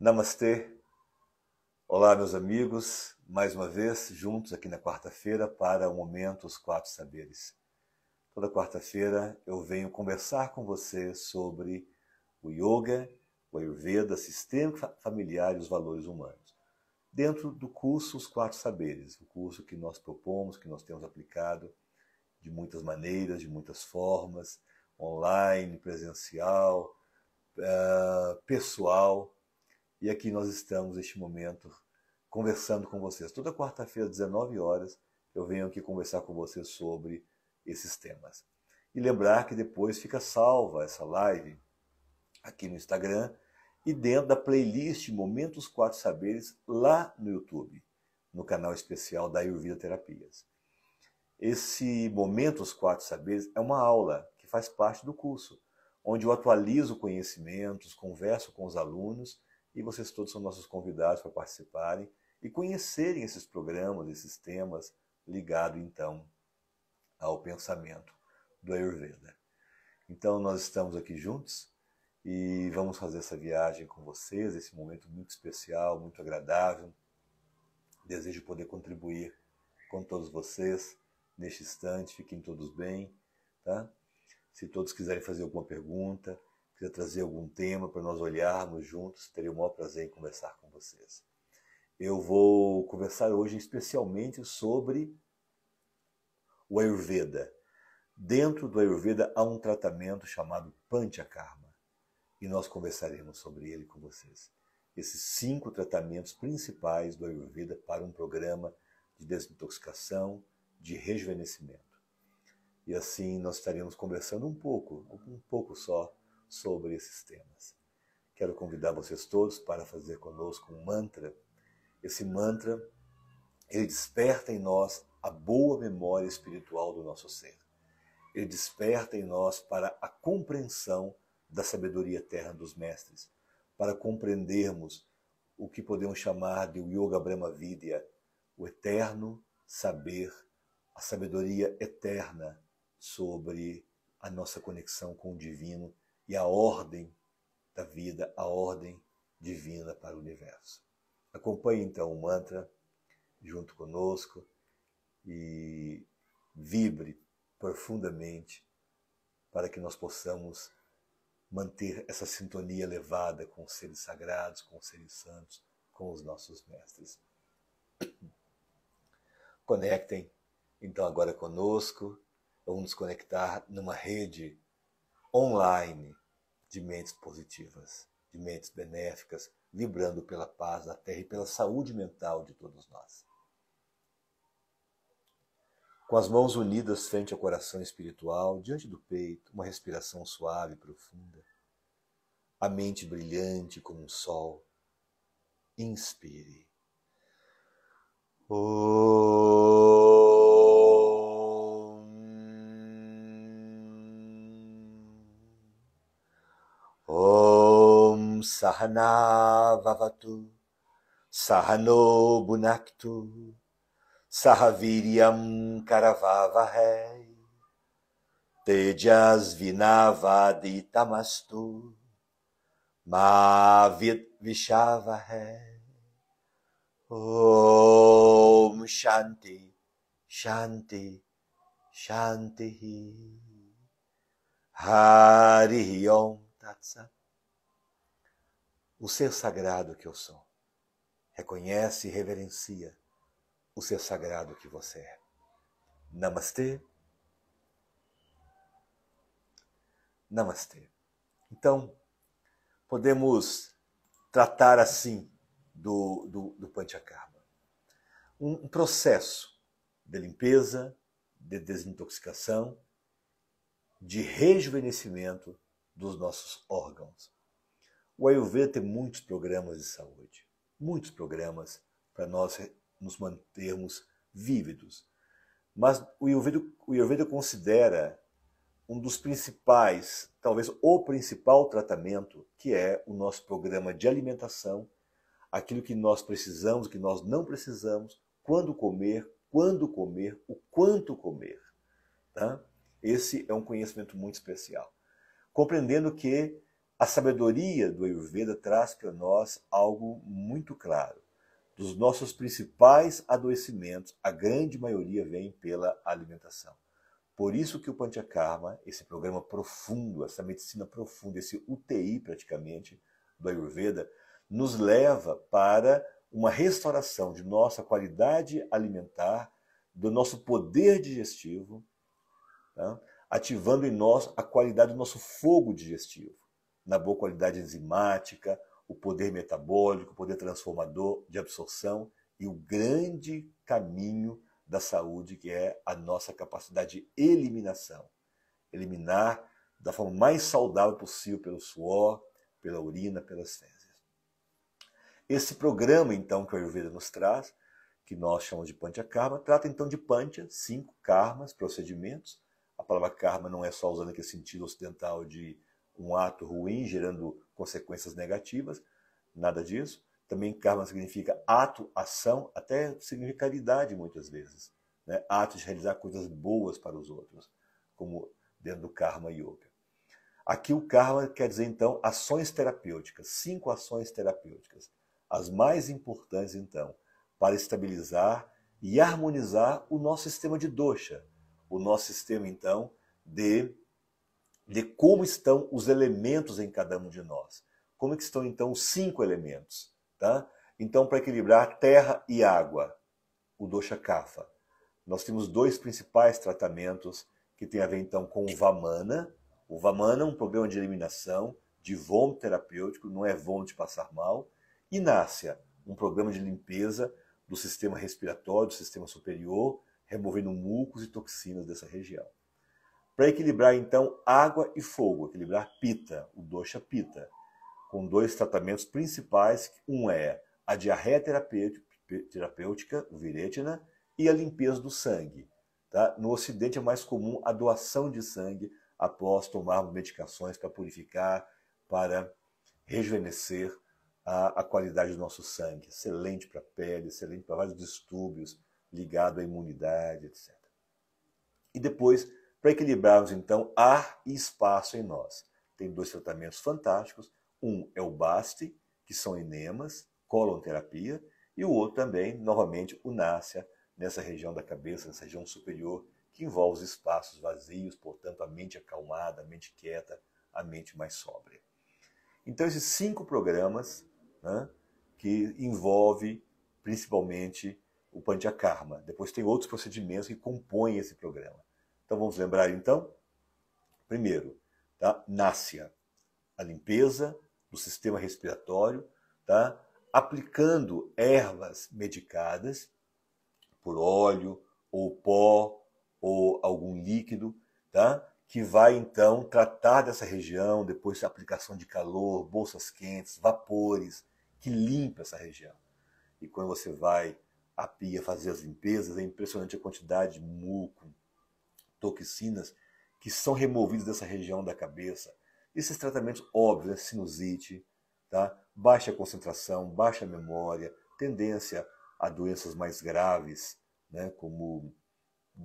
Namastê. Olá, meus amigos, mais uma vez juntos aqui na quarta-feira para o momento Os Quatro Saberes. Toda quarta-feira eu venho conversar com você sobre o yoga, o Ayurveda, sistema familiar e os valores humanos. Dentro do curso Os Quatro Saberes, o curso que nós propomos, que nós temos aplicado de muitas maneiras, de muitas formas, online, presencial, ah, pessoal e aqui nós estamos neste momento conversando com vocês. Toda quarta-feira, às 19 horas, eu venho aqui conversar com vocês sobre esses temas. E lembrar que depois fica salva essa live aqui no Instagram e dentro da playlist Momentos Quatro Saberes lá no YouTube, no canal especial da Ayurveda Terapias. Esse Momentos Quatro Saberes é uma aula que faz parte do curso, onde eu atualizo conhecimentos, converso com os alunos e vocês todos são nossos convidados para participarem e conhecerem esses programas, esses temas ligados então ao pensamento do Ayurveda. Então nós estamos aqui juntos e vamos fazer essa viagem com vocês, esse momento muito especial, muito agradável. Desejo poder contribuir com todos vocês neste instante. Fiquem todos bem, tá? Se todos quiserem fazer alguma pergunta, quiser trazer algum tema para nós olharmos juntos, teria o maior prazer em conversar com vocês. Eu vou conversar hoje especialmente sobre o Ayurveda. Dentro do Ayurveda há um tratamento chamado Panchakarma e nós conversaremos sobre ele com vocês. Esses cinco tratamentos principais do Ayurveda para um programa de desintoxicação, de rejuvenescimento. E assim nós estaremos conversando um pouco, um pouco só, sobre esses temas. Quero convidar vocês todos para fazer conosco um mantra. Esse mantra ele desperta em nós a boa memória espiritual do nosso ser. Ele desperta em nós para a compreensão da sabedoria eterna dos mestres, para compreendermos o que podemos chamar de Yoga Brahma Vidya, o eterno saber, a sabedoria eterna sobre a nossa conexão com o divino e a ordem da vida, a ordem divina para o universo. Acompanhe então o mantra junto conosco e vibre profundamente para que nós possamos manter essa sintonia elevada com os seres sagrados, com os seres santos, com os nossos mestres. Conectem então agora conosco, vamos nos conectar numa rede online de mentes positivas, de mentes benéficas, vibrando pela paz da terra e pela saúde mental de todos nós. Com as mãos unidas frente ao coração espiritual, diante do peito, uma respiração suave e profunda. A mente brilhante como um sol. Inspire. Oh. Sahana Vavatu Sahano Bunaktu Sahaviryam karavavahai, Tejas Vinavaditamastu Mavit Vishavahe Om Shanti Shanti Shanti Hari Om Tat o ser sagrado que eu sou. Reconhece e reverencia o ser sagrado que você é. Namastê. Namastê. Então, podemos tratar assim do, do, do Panchakarma. Um, um processo de limpeza, de desintoxicação, de rejuvenescimento dos nossos órgãos. O Ayurveda tem muitos programas de saúde, muitos programas para nós nos mantermos vívidos. Mas o Ayurveda, o Ayurveda considera um dos principais, talvez o principal tratamento, que é o nosso programa de alimentação, aquilo que nós precisamos, o que nós não precisamos, quando comer, quando comer, o quanto comer. Tá? Esse é um conhecimento muito especial. Compreendendo que a sabedoria do Ayurveda traz para nós algo muito claro. Dos nossos principais adoecimentos, a grande maioria vem pela alimentação. Por isso que o Panchakarma, esse programa profundo, essa medicina profunda, esse UTI praticamente do Ayurveda, nos leva para uma restauração de nossa qualidade alimentar, do nosso poder digestivo, tá? ativando em nós a qualidade do nosso fogo digestivo na boa qualidade enzimática, o poder metabólico, o poder transformador de absorção e o grande caminho da saúde, que é a nossa capacidade de eliminação. Eliminar da forma mais saudável possível pelo suor, pela urina, pelas fezes. Esse programa, então, que o Ayurveda nos traz, que nós chamamos de karma, trata então de Pancha, cinco karmas, procedimentos. A palavra karma não é só usando aquele sentido ocidental de um ato ruim, gerando consequências negativas, nada disso. Também karma significa ato, ação, até significa caridade muitas vezes. Né? Ato de realizar coisas boas para os outros, como dentro do Karma Yoga. Aqui o Karma quer dizer então ações terapêuticas, cinco ações terapêuticas. As mais importantes então, para estabilizar e harmonizar o nosso sistema de dosha, o nosso sistema então de de como estão os elementos em cada um de nós. Como é que estão então os cinco elementos, tá? Então, para equilibrar terra e água, o dosha kapha. Nós temos dois principais tratamentos que tem a ver então com o vamana. O vamana é um problema de eliminação, de vômito terapêutico, não é vômito de passar mal. E násia, um programa de limpeza do sistema respiratório, do sistema superior, removendo mucos e toxinas dessa região para equilibrar então água e fogo, equilibrar pita, o dosha pita, com dois tratamentos principais, um é a diarreia terapêutica, o viretina, e a limpeza do sangue. Tá? No ocidente é mais comum a doação de sangue após tomarmos medicações para purificar, para rejuvenescer a, a qualidade do nosso sangue. Excelente para a pele, excelente para vários distúrbios ligados à imunidade, etc. E depois para equilibrarmos então ar e espaço em nós. Tem dois tratamentos fantásticos. Um é o Basti, que são enemas, colonterapia, e o outro também, novamente, o NASIA, nessa região da cabeça, nessa região superior, que envolve os espaços vazios, portanto, a mente acalmada, a mente quieta, a mente mais sóbria. Então, esses cinco programas né, que envolve principalmente o Panchakarma. Depois tem outros procedimentos que compõem esse programa. Então vamos lembrar então, primeiro, tá? Nácia, a limpeza do sistema respiratório, tá? Aplicando ervas medicadas por óleo ou pó ou algum líquido, tá? Que vai então tratar dessa região, depois aplicação de calor, bolsas quentes, vapores, que limpa essa região. E quando você vai a pia fazer as limpezas, é impressionante a quantidade de muco, toxinas que são removidas dessa região da cabeça. Esses tratamentos óbvios, né? sinusite, tá? baixa concentração, baixa memória, tendência a doenças mais graves, né? como,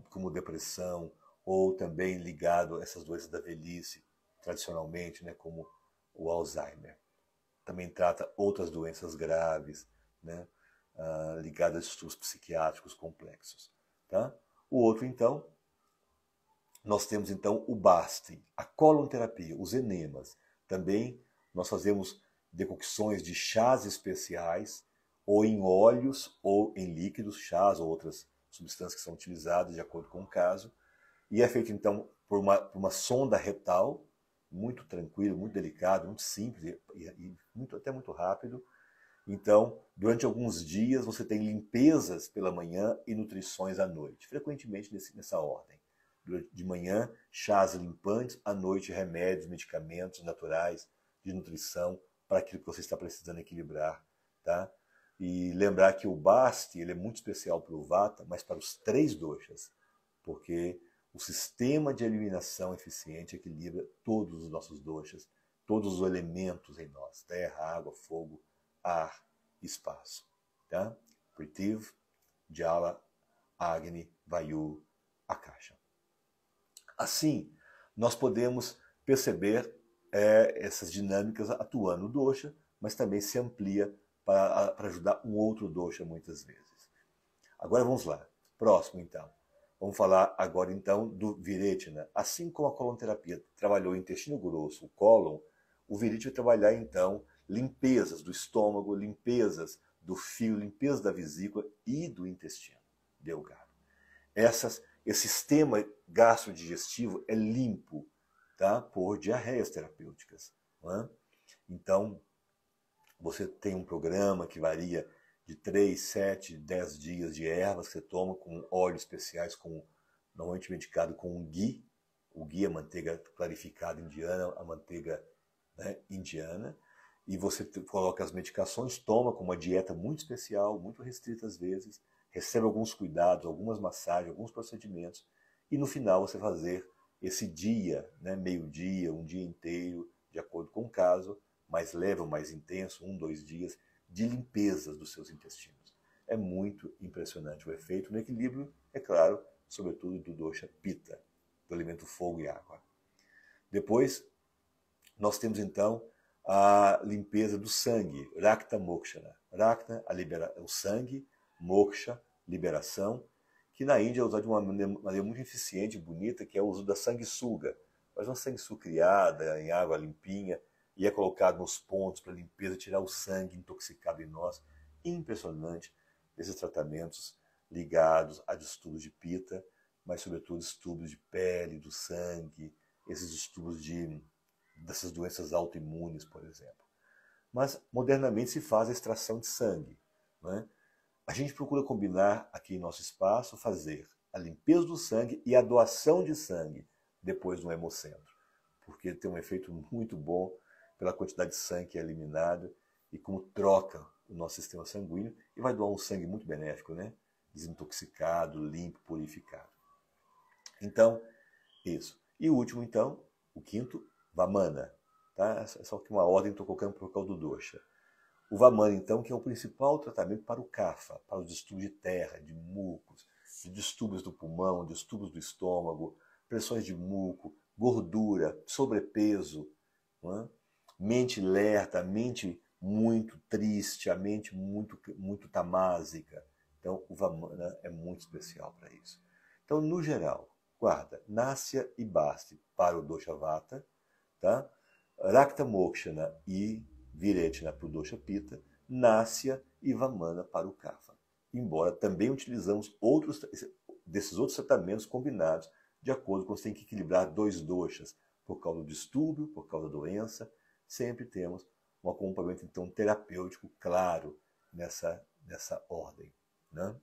como depressão, ou também ligado a essas doenças da velhice, tradicionalmente, né? como o Alzheimer. Também trata outras doenças graves, né? Ah, ligadas a estudos psiquiátricos complexos. Tá? O outro, então, nós temos então o bastin, a colonterapia, os enemas. Também nós fazemos decocções de chás especiais, ou em óleos, ou em líquidos, chás ou outras substâncias que são utilizadas de acordo com o caso. E é feito então por uma, por uma sonda retal, muito tranquilo, muito delicado, muito simples e, e muito, até muito rápido. Então, durante alguns dias você tem limpezas pela manhã e nutrições à noite, frequentemente nesse, nessa ordem de manhã, chás limpantes, à noite, remédios, medicamentos naturais, de nutrição, para aquilo que você está precisando equilibrar, tá? E lembrar que o BAST, ele é muito especial para o Vata, mas para os três doxas, porque o sistema de eliminação eficiente equilibra todos os nossos doxas, todos os elementos em nós, terra, água, fogo, ar, espaço, tá? Pritiv, Jala, Agni, Vayu, Akasha. Assim, nós podemos perceber é, essas dinâmicas atuando no dosha, mas também se amplia para, para ajudar um outro dosha muitas vezes. Agora vamos lá. Próximo então. Vamos falar agora então do Viretina. Assim como a colonterapia trabalhou o intestino grosso, o cólon, o Viretina vai trabalhar então limpezas do estômago, limpezas do fio, limpeza da vesícula e do intestino delgado. Essas, esse sistema gastrodigestivo é limpo tá? por diarreias terapêuticas. Né? Então, você tem um programa que varia de 3, 7, 10 dias de ervas que você toma com óleos especiais, com, normalmente medicado com um ghee. O ghee é a manteiga clarificada indiana, a manteiga né, indiana. E você coloca as medicações, toma com uma dieta muito especial, muito restrita às vezes, recebe alguns cuidados, algumas massagens, alguns procedimentos, e no final você fazer esse dia, né, meio-dia, um dia inteiro, de acordo com o caso, mais leve ou mais intenso, um, dois dias, de limpezas dos seus intestinos. É muito impressionante o efeito no equilíbrio, é claro, sobretudo do dosha pita, do alimento fogo e água. Depois, nós temos então a limpeza do sangue, Rakta moksha. Rakta, o sangue, Moksha, liberação, que na Índia é usado de uma maneira muito eficiente e bonita, que é o uso da sanguessuga. Mas uma sanguessuga criada em água limpinha e é colocado nos pontos para limpeza, tirar o sangue intoxicado em nós. Impressionante esses tratamentos ligados a distúrbios de pita, mas sobretudo distúrbios de pele, do sangue, esses distúrbios de, dessas doenças autoimunes, por exemplo. Mas modernamente se faz a extração de sangue. Né? A gente procura combinar aqui em nosso espaço fazer a limpeza do sangue e a doação de sangue depois no hemocentro, porque tem um efeito muito bom pela quantidade de sangue que é eliminado e como troca o nosso sistema sanguíneo e vai doar um sangue muito benéfico, né? Desintoxicado, limpo, purificado. Então, isso. E o último, então, o quinto, Vamana. Tá? É só que uma ordem estou colocando por causa do dosha. O Vamana, então, que é o principal tratamento para o CAFA, para os distúrbios de terra, de mucos, de distúrbios do pulmão, distúrbios do estômago, pressões de muco, gordura, sobrepeso, é? mente lerta, mente muito triste, a mente muito, muito tamásica. Então, o Vamana né, é muito especial para isso. Então, no geral, guarda, Nasya e Basti para o Doshavata, tá? Rakta Mokshana e Viretna para o Dosha Pita, Nássia e Vamana para o Kapha. Embora também utilizamos outros desses outros tratamentos combinados de acordo com você tem que equilibrar dois doshas por causa do distúrbio, por causa da doença, sempre temos um acompanhamento então terapêutico claro nessa nessa ordem, né?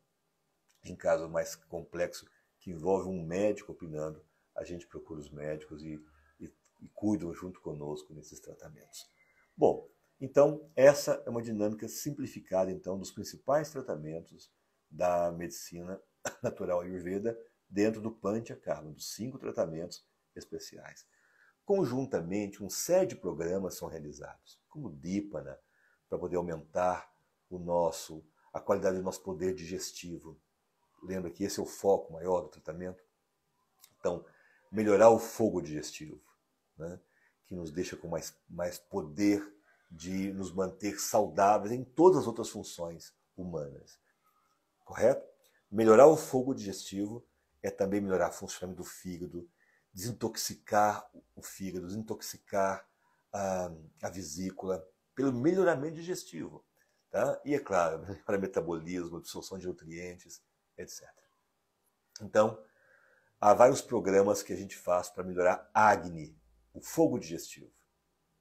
Em caso mais complexo que envolve um médico opinando, a gente procura os médicos e, e, e cuidam junto conosco nesses tratamentos. Bom, então, essa é uma dinâmica simplificada então dos principais tratamentos da medicina natural ayurveda dentro do Panchakarma, dos cinco tratamentos especiais. Conjuntamente, um série de programas são realizados, como Dipana, para poder aumentar o nosso a qualidade do nosso poder digestivo. Lembra que esse é o foco maior do tratamento. Então, melhorar o fogo digestivo, né? que nos deixa com mais, mais poder de nos manter saudáveis em todas as outras funções humanas. Correto? Melhorar o fogo digestivo é também melhorar o funcionamento do fígado, desintoxicar o fígado, desintoxicar a, ah, a vesícula, pelo melhoramento digestivo. Tá? E, é claro, para metabolismo, absorção de nutrientes, etc. Então, há vários programas que a gente faz para melhorar a agni, o fogo digestivo.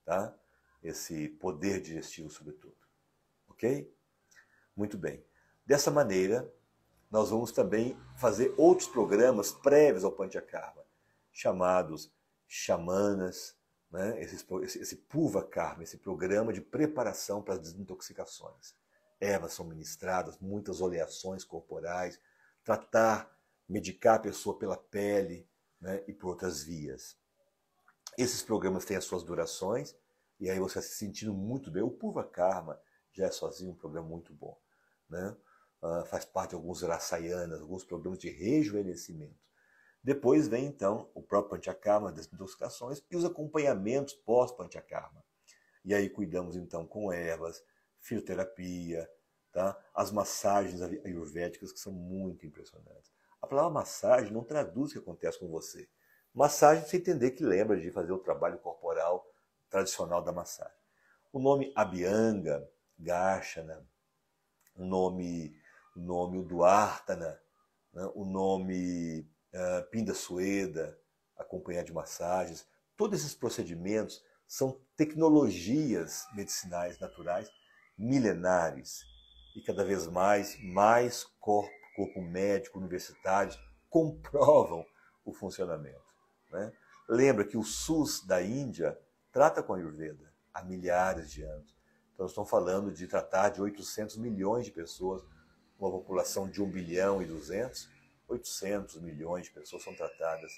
Tá? esse poder digestivo, sobretudo. Ok? Muito bem. Dessa maneira, nós vamos também fazer outros programas prévios ao Panchakarma, chamados Xamanas, né? esse, esse, esse Puva Karma, esse programa de preparação para as desintoxicações. Ervas são ministradas, muitas oleações corporais, tratar, medicar a pessoa pela pele né? e por outras vias. Esses programas têm as suas durações e aí você tá se sentindo muito bem. O Purva Karma já é sozinho um programa muito bom. Né? Uh, faz parte de alguns rasayanas, alguns programas de rejuvenescimento. Depois vem então o próprio Panchakarma, das intoxicações e os acompanhamentos pós-Panchakarma. E aí cuidamos então com ervas, fitoterapia, tá? as massagens ayurvédicas que são muito impressionantes. A palavra massagem não traduz o que acontece com você. Massagem você entender que lembra de fazer o trabalho corporal tradicional da massagem. O nome Abhyanga, Garshana, o nome, o nome Duartana, né? o nome uh, eh, Pindasueda, acompanhado de massagens, todos esses procedimentos são tecnologias medicinais naturais milenares e cada vez mais, mais corpo, corpo médico, universitários comprovam o funcionamento. Né? Lembra que o SUS da Índia trata com a Ayurveda há milhares de anos. Então, estamos falando de tratar de 800 milhões de pessoas, uma população de 1 bilhão e 200, 800 milhões de pessoas são tratadas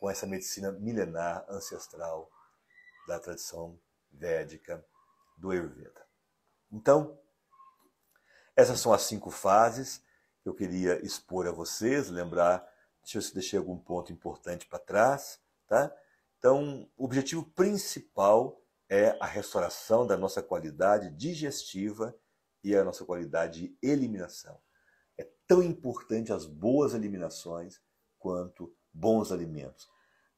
com essa medicina milenar ancestral da tradição védica do Ayurveda. Então, essas são as cinco fases que eu queria expor a vocês, lembrar, deixa eu se deixei algum ponto importante para trás, tá? Então, o objetivo principal é a restauração da nossa qualidade digestiva e a nossa qualidade de eliminação. É tão importante as boas eliminações quanto bons alimentos.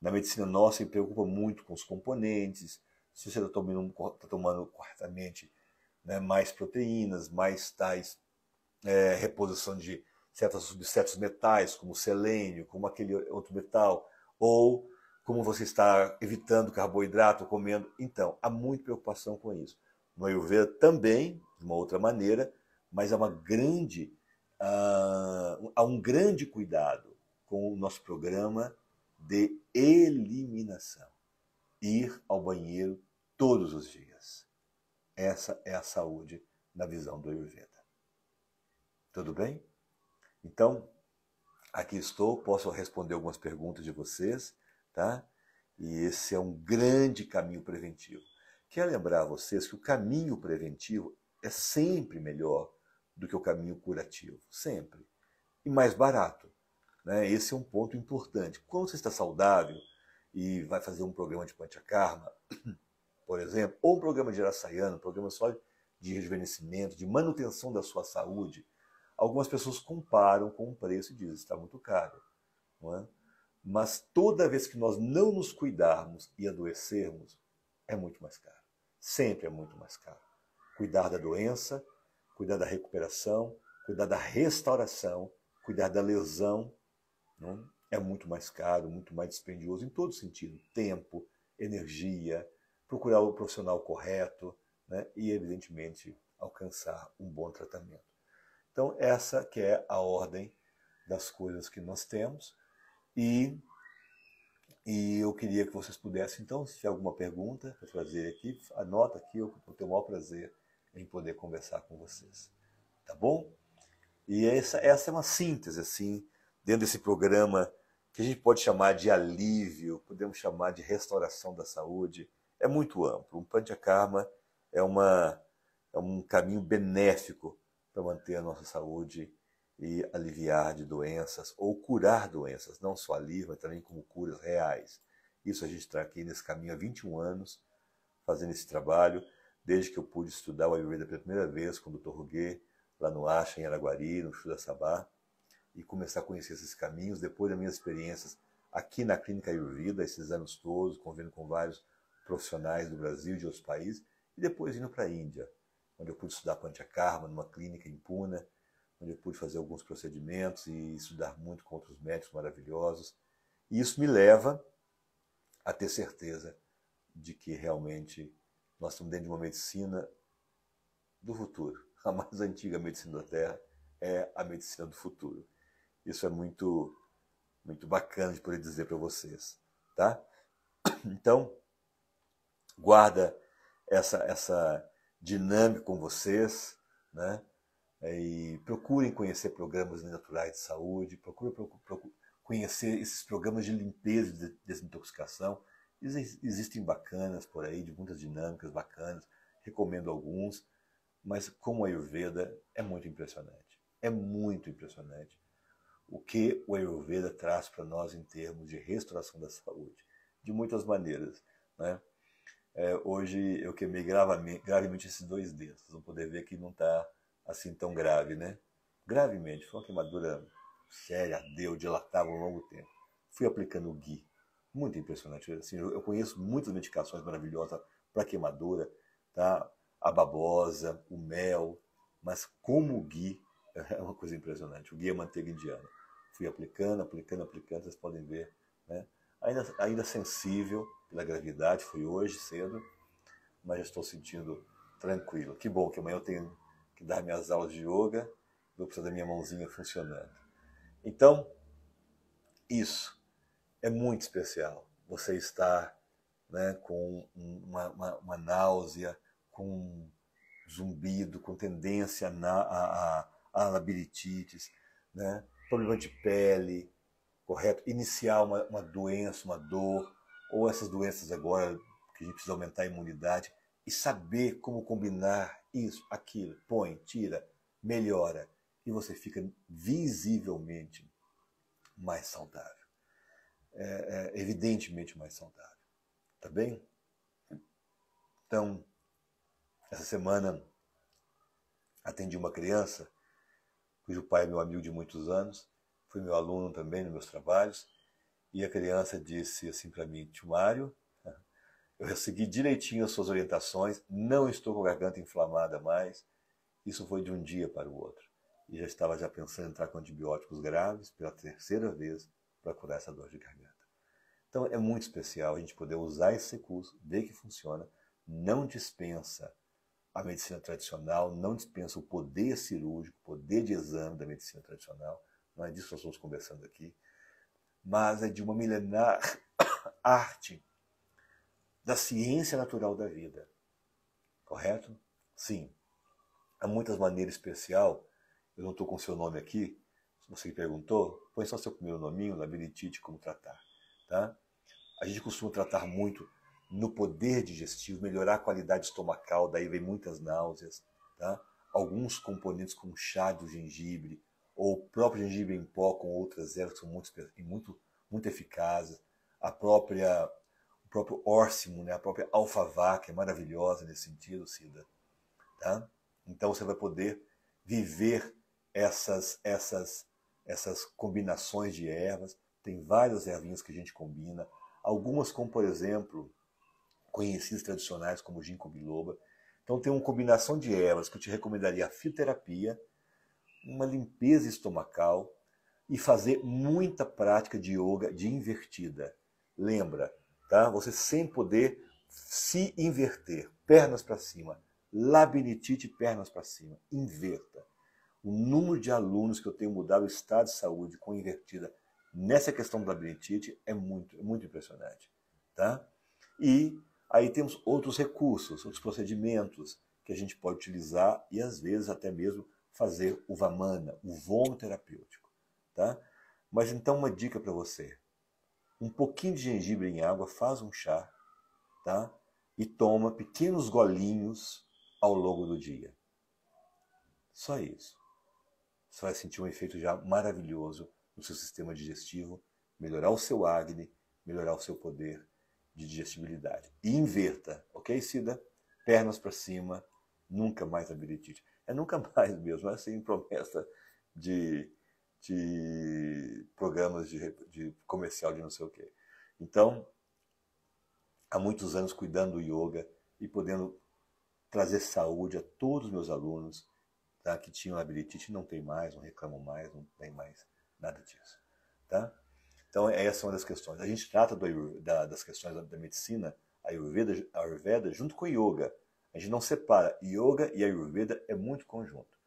Na medicina nossa, se preocupa muito com os componentes, se você está tomando, tá tomando corretamente né, mais proteínas, mais tais é, reposição de certos metais, como selênio, como aquele outro metal, ou como você está evitando carboidrato, comendo. Então, há muita preocupação com isso. No Ayurveda também, de uma outra maneira, mas há uma grande, uh, há um grande cuidado com o nosso programa de eliminação. Ir ao banheiro todos os dias. Essa é a saúde na visão do Ayurveda. Tudo bem? Então, aqui estou, posso responder algumas perguntas de vocês tá? E esse é um grande caminho preventivo. Quero lembrar a vocês que o caminho preventivo é sempre melhor do que o caminho curativo, sempre. E mais barato. Né? Esse é um ponto importante. Quando você está saudável e vai fazer um programa de Panchakarma, por exemplo, ou um programa de Irasayana, um programa só de rejuvenescimento, de manutenção da sua saúde, algumas pessoas comparam com o preço e dizem está muito caro. Não é? Mas toda vez que nós não nos cuidarmos e adoecermos, é muito mais caro. Sempre é muito mais caro. Cuidar da doença, cuidar da recuperação, cuidar da restauração, cuidar da lesão, não? É? é muito mais caro, muito mais dispendioso em todo sentido: tempo, energia, procurar o profissional correto né? e, evidentemente, alcançar um bom tratamento. Então, essa que é a ordem das coisas que nós temos. E, e eu queria que vocês pudessem, então, se tiver alguma pergunta para trazer aqui, anota aqui, eu vou ter o maior prazer em poder conversar com vocês. Tá bom? E essa, essa é uma síntese, assim, dentro desse programa que a gente pode chamar de alívio, podemos chamar de restauração da saúde. É muito amplo. Um panchakarma é, uma, é um caminho benéfico para manter a nossa saúde e aliviar de doenças ou curar doenças, não só alívio, mas também como curas reais. Isso a gente está aqui nesse caminho há 21 anos, fazendo esse trabalho, desde que eu pude estudar o Ayurveda pela primeira vez com o Dr. Ruguê, lá no Asha, em Araguari, no Chuda Sabá, e começar a conhecer esses caminhos, depois das minhas experiências aqui na Clínica Ayurveda, esses anos todos, convivendo com vários profissionais do Brasil e de outros países, e depois indo para a Índia, onde eu pude estudar Panchakarma numa clínica em Pune, onde eu pude fazer alguns procedimentos e estudar muito com outros médicos maravilhosos. E isso me leva a ter certeza de que realmente nós estamos dentro de uma medicina do futuro. A mais antiga medicina da Terra é a medicina do futuro. Isso é muito muito bacana de poder dizer para vocês, tá? Então, guarda essa essa dinâmica com vocês, né? É, e procurem conhecer programas naturais de saúde, procurem, conhecer esses programas de limpeza e de desintoxicação. Existem bacanas por aí, de muitas dinâmicas bacanas, recomendo alguns, mas como a Ayurveda é muito impressionante. É muito impressionante o que o Ayurveda traz para nós em termos de restauração da saúde, de muitas maneiras. Né? É, hoje eu queimei gravemente, gravemente esses dois dedos, vocês vão poder ver que não está assim tão grave, né? Gravemente, foi uma queimadura séria, deu, dilatava um longo tempo. Fui aplicando o GUI, muito impressionante. Assim, eu conheço muitas medicações maravilhosas para queimadura, tá? A babosa, o mel, mas como o GUI é uma coisa impressionante. O GUI é manteiga indiana. Fui aplicando, aplicando, aplicando, vocês podem ver, né? Ainda, ainda sensível pela gravidade, foi hoje cedo, mas já estou sentindo tranquilo. Que bom que amanhã eu tenho que dá minhas aulas de yoga, vou precisar da minha mãozinha funcionando. Então, isso é muito especial. Você está né, com uma, uma, uma náusea, com um zumbido, com tendência na, a, a, a né, problema de pele, correto? Iniciar uma, uma doença, uma dor, ou essas doenças agora que a gente precisa aumentar a imunidade, e saber como combinar isso, aquilo, põe, tira, melhora. E você fica visivelmente mais saudável. É, é, evidentemente mais saudável. Tá bem? Então, essa semana atendi uma criança cujo pai é meu amigo de muitos anos, foi meu aluno também nos meus trabalhos, e a criança disse assim para mim: Tio Mário, eu segui direitinho as suas orientações, não estou com a garganta inflamada mais. Isso foi de um dia para o outro. E já estava já pensando em entrar com antibióticos graves pela terceira vez para curar essa dor de garganta. Então é muito especial a gente poder usar esse recurso, ver que funciona, não dispensa a medicina tradicional, não dispensa o poder cirúrgico, o poder de exame da medicina tradicional. Não é disso que nós estamos conversando aqui, mas é de uma milenar arte da ciência natural da vida. Correto? Sim. Há muitas maneiras especial. Eu não estou com seu nome aqui. Se você perguntou, põe só seu primeiro nominho, labirintite, como tratar. Tá? A gente costuma tratar muito no poder digestivo, melhorar a qualidade estomacal, daí vem muitas náuseas. Tá? Alguns componentes como chá do gengibre, ou o próprio gengibre em pó com outras ervas que são muito, muito, muito eficazes. A própria o próprio Orsimo, né? a própria Alfavaca é maravilhosa nesse sentido, Cida. Tá? Então você vai poder viver essas, essas, essas combinações de ervas. Tem várias ervinhas que a gente combina. Algumas como, por exemplo, conhecidas tradicionais como ginkgo biloba. Então tem uma combinação de ervas que eu te recomendaria a fitoterapia, uma limpeza estomacal e fazer muita prática de yoga de invertida. Lembra, tá? Você sem poder se inverter, pernas para cima, labirintite, pernas para cima, inverta. O número de alunos que eu tenho mudado o estado de saúde com invertida nessa questão da labirintite é muito, é muito impressionante, tá? E aí temos outros recursos, outros procedimentos que a gente pode utilizar e às vezes até mesmo fazer o vamana, o vômito terapêutico, tá? Mas então uma dica para você, um pouquinho de gengibre em água, faz um chá, tá? E toma pequenos golinhos ao longo do dia. Só isso. Você vai sentir um efeito já maravilhoso no seu sistema digestivo, melhorar o seu acne, melhorar o seu poder de digestibilidade. E inverta, ok, Cida? Pernas para cima, nunca mais labirintite. É nunca mais mesmo, é sem promessa de de programas de, de comercial de não sei o quê. Então, há muitos anos cuidando do yoga e podendo trazer saúde a todos os meus alunos tá? que tinham habilitite não tem mais, não reclamam mais, não tem mais nada disso. Tá? Então, essa é uma das questões. A gente trata do, da, das questões da, da medicina, a Ayurveda, a Ayurveda, junto com o Yoga. A gente não separa. Yoga e Ayurveda é muito conjunto.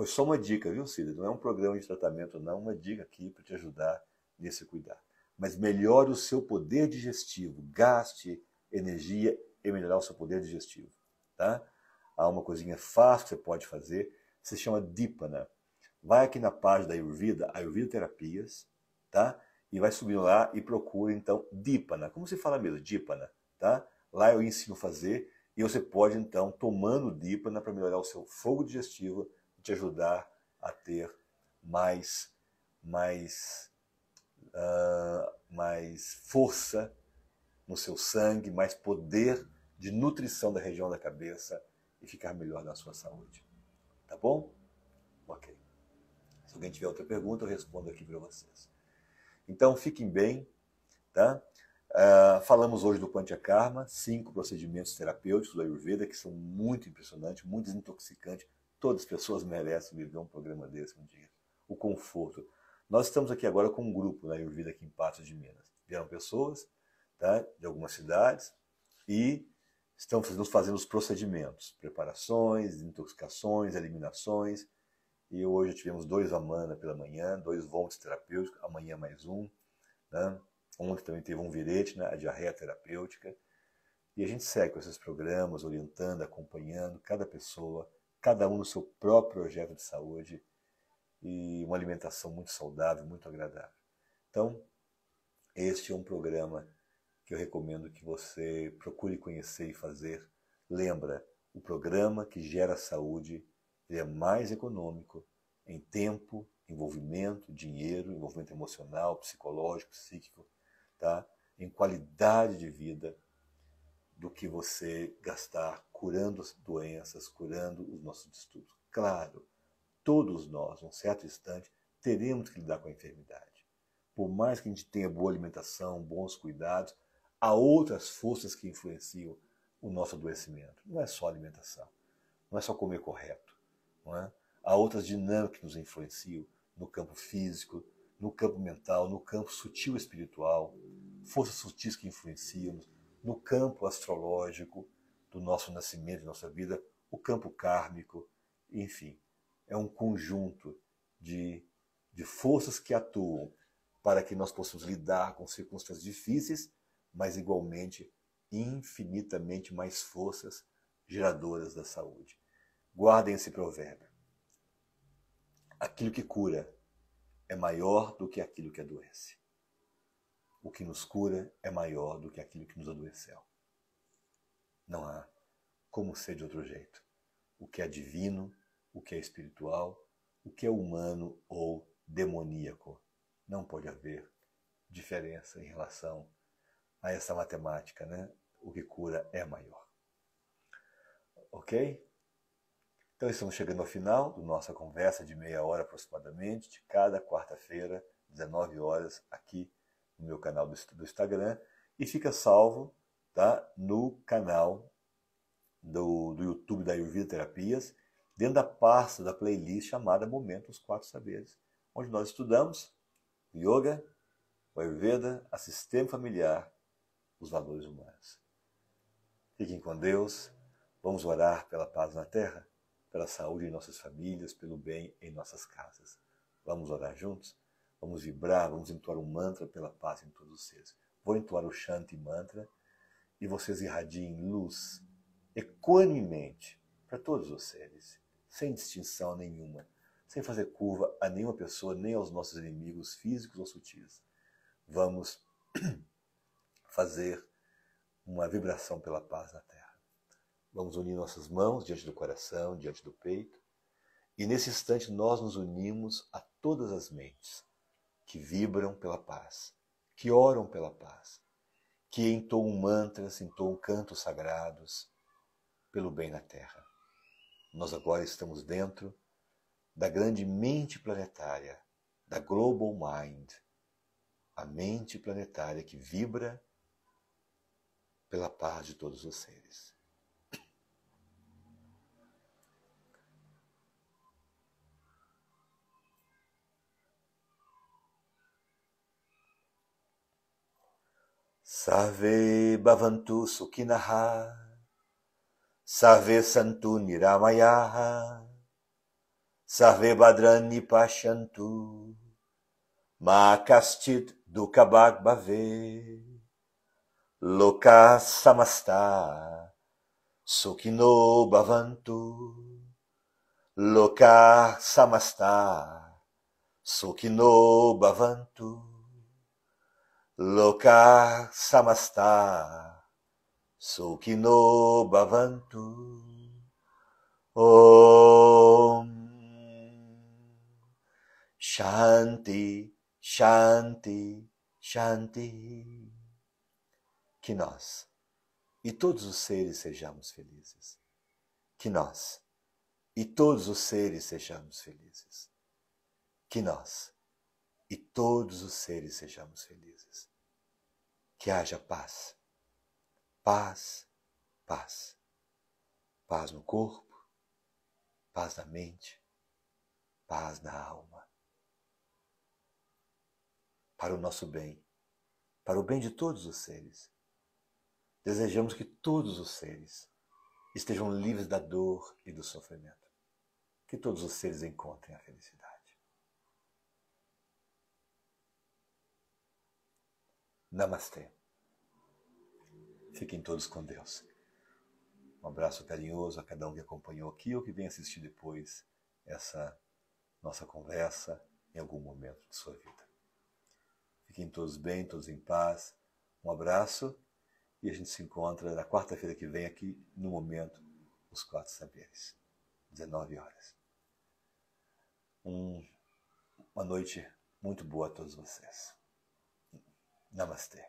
Foi só uma dica, viu, Cida? Não é um programa de tratamento, não. Uma dica aqui para te ajudar nesse cuidado. Mas melhore o seu poder digestivo. Gaste energia e melhorar o seu poder digestivo, tá? Há uma coisinha fácil que você pode fazer. Se chama Dipana. Vai aqui na página da Ayurveda, Ayurveda Terapias, tá? E vai subir lá e procura, então, Dipana. Como se fala mesmo? Dipana, tá? Lá eu ensino a fazer. E você pode, então, tomando Dipana para melhorar o seu fogo digestivo te ajudar a ter mais, mais, uh, mais força no seu sangue, mais poder de nutrição da região da cabeça e ficar melhor na sua saúde. Tá bom? Ok. Se alguém tiver outra pergunta, eu respondo aqui para vocês. Então, fiquem bem, tá? Uh, falamos hoje do Panchakarma, cinco procedimentos terapêuticos do Ayurveda que são muito impressionantes, muito desintoxicantes, Todas as pessoas merecem viver um programa desse um dia. O conforto. Nós estamos aqui agora com um grupo na né, Ayurveda aqui em Patos de Minas. Vieram pessoas tá, de algumas cidades e estão fazendo, fazendo os procedimentos, preparações, intoxicações, eliminações. E hoje tivemos dois amanda pela manhã, dois volts terapêuticos, amanhã mais um. Né? Ontem também teve um virete, né? a diarreia terapêutica. E a gente segue com esses programas, orientando, acompanhando cada pessoa cada um no seu próprio projeto de saúde e uma alimentação muito saudável, muito agradável. Então, este é um programa que eu recomendo que você procure conhecer e fazer. Lembra, o programa que gera saúde é mais econômico em tempo, envolvimento, dinheiro, envolvimento emocional, psicológico, psíquico, tá? em qualidade de vida do que você gastar curando as doenças, curando os nossos distúrbios. Claro, todos nós, num certo instante, teremos que lidar com a enfermidade. Por mais que a gente tenha boa alimentação, bons cuidados, há outras forças que influenciam o nosso adoecimento. Não é só alimentação, não é só comer correto, não é? Há outras dinâmicas que nos influenciam no campo físico, no campo mental, no campo sutil espiritual, forças sutis que influenciam, no campo astrológico, do nosso nascimento, de nossa vida, o campo kármico, enfim, é um conjunto de, de forças que atuam para que nós possamos lidar com circunstâncias difíceis, mas igualmente infinitamente mais forças geradoras da saúde. Guardem esse provérbio. Aquilo que cura é maior do que aquilo que adoece. O que nos cura é maior do que aquilo que nos adoeceu. Não há como ser de outro jeito. O que é divino, o que é espiritual, o que é humano ou demoníaco. Não pode haver diferença em relação a essa matemática, né? O que cura é maior. Ok? Então estamos chegando ao final da nossa conversa de meia hora aproximadamente, de cada quarta-feira, 19 horas, aqui no meu canal do Instagram. E fica salvo tá? no canal do, do YouTube da Ayurveda Terapias, dentro da pasta da playlist chamada Momentos Quatro Saberes, onde nós estudamos Yoga, Ayurveda, a sistema familiar, os valores humanos. Fiquem com Deus, vamos orar pela paz na terra, pela saúde em nossas famílias, pelo bem em nossas casas. Vamos orar juntos? Vamos vibrar, vamos entoar um mantra pela paz em todos os seres. Vou entoar o Shanti Mantra e vocês irradiem luz equanimemente para todos os seres, sem distinção nenhuma, sem fazer curva a nenhuma pessoa, nem aos nossos inimigos físicos ou sutis. Vamos fazer uma vibração pela paz na Terra. Vamos unir nossas mãos diante do coração, diante do peito, e nesse instante nós nos unimos a todas as mentes que vibram pela paz, que oram pela paz, que entoam mantras, entoam cantos sagrados pelo bem na Terra. Nós agora estamos dentro da grande mente planetária, da Global Mind, a mente planetária que vibra pela paz de todos os seres. Sarve Bhavantu Sukhinaha Sarve Santu Niramayaha Sarve Badrani Pashantu Makastit Dukabhag Bhave Loka Samasta Sukhino Bhavantu Loka Samasta Sukhino Bhavantu Loka samasta sukhino bhavantu. Om Shanti, Shanti, Shanti. Que nós e todos os seres sejamos felizes. Que nós e todos os seres sejamos felizes. Que nós e todos os seres sejamos felizes que haja paz. Paz, paz. Paz no corpo, paz na mente, paz na alma. Para o nosso bem, para o bem de todos os seres. Desejamos que todos os seres estejam livres da dor e do sofrimento. Que todos os seres encontrem a felicidade. Namastê. Fiquem todos com Deus. Um abraço carinhoso a cada um que acompanhou aqui ou que vem assistir depois essa nossa conversa em algum momento de sua vida. Fiquem todos bem, todos em paz. Um abraço e a gente se encontra na quarta-feira que vem aqui no momento Os Quatro Saberes, 19 horas. Um, uma noite muito boa a todos vocês. ナマステ。